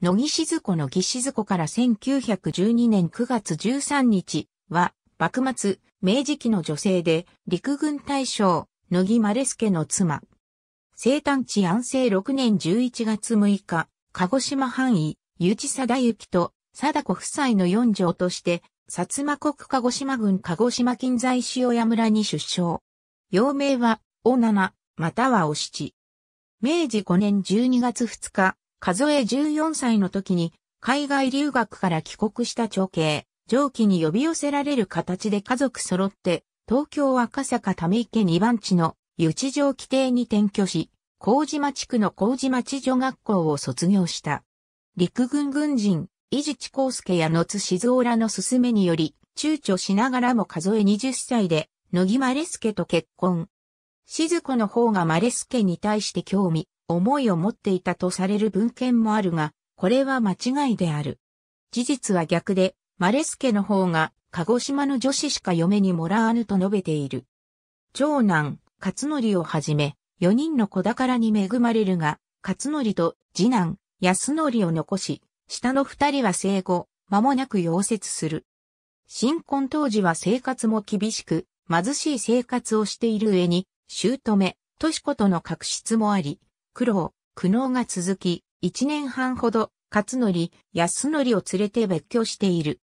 野木静子の義静子から1912年9月13日は、幕末、明治期の女性で、陸軍大将、野木丸助の妻。生誕地安政6年11月6日、鹿児島藩医、ゆち貞きと、貞子夫妻の四条として、薩摩国鹿児島郡鹿児島近在塩屋村に出生。幼名は、おなな、またはお七。明治5年12月2日、数え14歳の時に海外留学から帰国した長兄、上記に呼び寄せられる形で家族揃って、東京赤坂ため池2番地の湯地上規定に転居し、麹町地区の麹町女学校を卒業した。陸軍軍人、伊地知康介や野津静雄らの勧めにより、躊躇しながらも数え20歳で、野木マレスケと結婚。静子の方がマレスケに対して興味、思いを持っていたとされる文献もあるが、これは間違いである。事実は逆で、マレスケの方が、鹿児島の女子しか嫁にもらわぬと述べている。長男、勝則をはじめ、四人の子宝に恵まれるが、勝則と次男、安則を残し、下の二人は生後、間もなく溶接する。新婚当時は生活も厳しく、貧しい生活をしている上に、姑、としことの確執もあり、苦労、苦悩が続き、一年半ほど、勝則、安則を連れて別居している。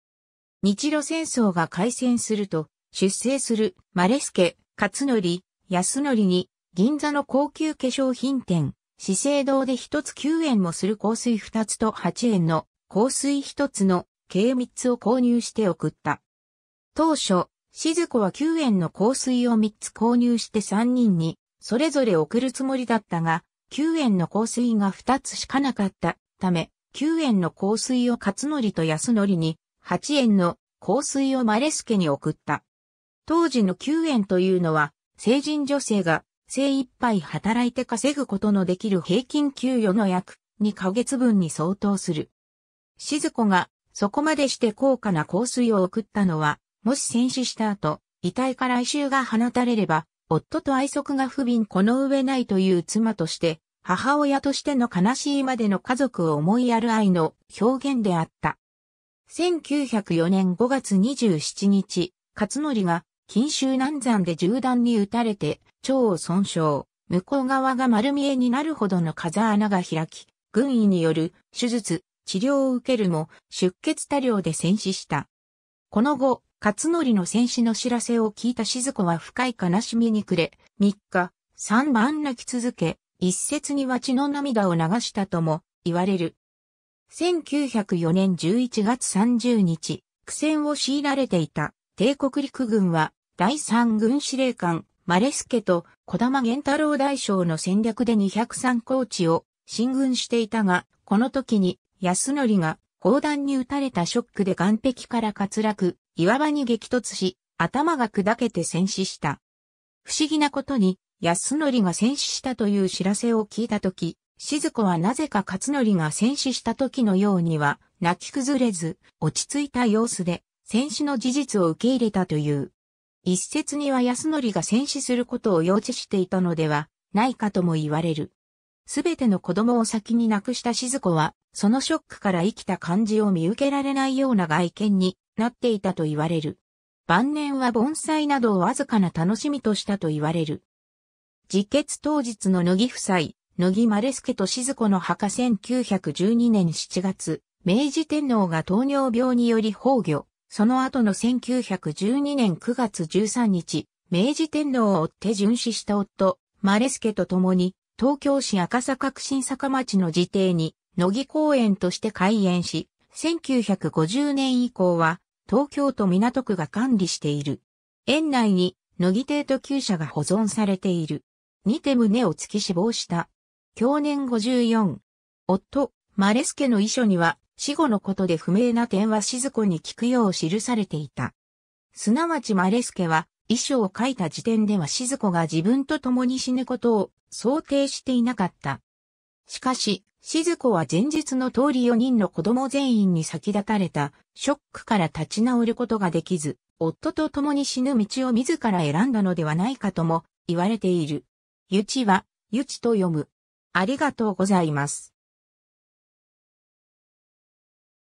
日露戦争が開戦すると、出征する、マレスケ、勝則、安則に、銀座の高級化粧品店、資生堂で一つ9円もする香水2つと8円の香水1つの計3つを購入して送った。当初、静子は9円の香水を3つ購入して3人に、それぞれ送るつもりだったが、9円の香水が2つしかなかったため、9円の香水を勝則と安則に、8円の香水をマレスケに送った。当時の9円というのは、成人女性が精一杯働いて稼ぐことのできる平均給与の約2ヶ月分に相当する。静子がそこまでして高価な香水を送ったのは、もし戦死した後、遺体から異臭が放たれれば、夫と愛息が不憫この上ないという妻として、母親としての悲しいまでの家族を思いやる愛の表現であった。1904年5月27日、勝則が錦州南山で銃弾に撃たれて、腸を損傷、向こう側が丸見えになるほどの風穴が開き、軍医による手術、治療を受けるも出血多量で戦死した。この後、勝則の戦死の知らせを聞いた静子は深い悲しみに暮れ、3日、3晩泣き続け、一説には血の涙を流したとも言われる。1904年11月30日、苦戦を強いられていた帝国陸軍は第3軍司令官マレスケと小玉玄太郎大将の戦略で203高地を進軍していたが、この時に安則が砲弾に撃たれたショックで岸壁から滑落、岩場に激突し、頭が砕けて戦死した。不思議なことに、安則が戦死したという知らせを聞いたとき、静子はなぜか勝則が戦死した時のようには、泣き崩れず、落ち着いた様子で、戦死の事実を受け入れたという。一説には安則が戦死することを幼稚していたのでは、ないかとも言われる。すべての子供を先に亡くした静子は、そのショックから生きた感じを見受けられないような外見になっていたと言われる。晩年は盆栽などをわずかな楽しみとしたと言われる。自決当日の乃木夫妻、乃木丸助と静子の墓1912年7月、明治天皇が糖尿病により崩御、その後の1912年9月13日、明治天皇を追って殉死した夫、丸助と共に、東京市赤坂新坂町の自邸に、乃木公園として開園し、1950年以降は、東京都港区が管理している。園内に、乃木帝と厩舎が保存されている。2て胸を突き死亡した。享年54。夫、マレスケの遺書には、死後のことで不明な点は静子に聞くよう記されていた。すなわちマレスケは、遺書を書いた時点では静子が自分と共に死ぬことを想定していなかった。しかし、静子は前日の通り4人の子供全員に先立たれた、ショックから立ち直ることができず、夫と共に死ぬ道を自ら選んだのではないかとも言われている。ゆちは、ゆちと読む。ありがとうございます。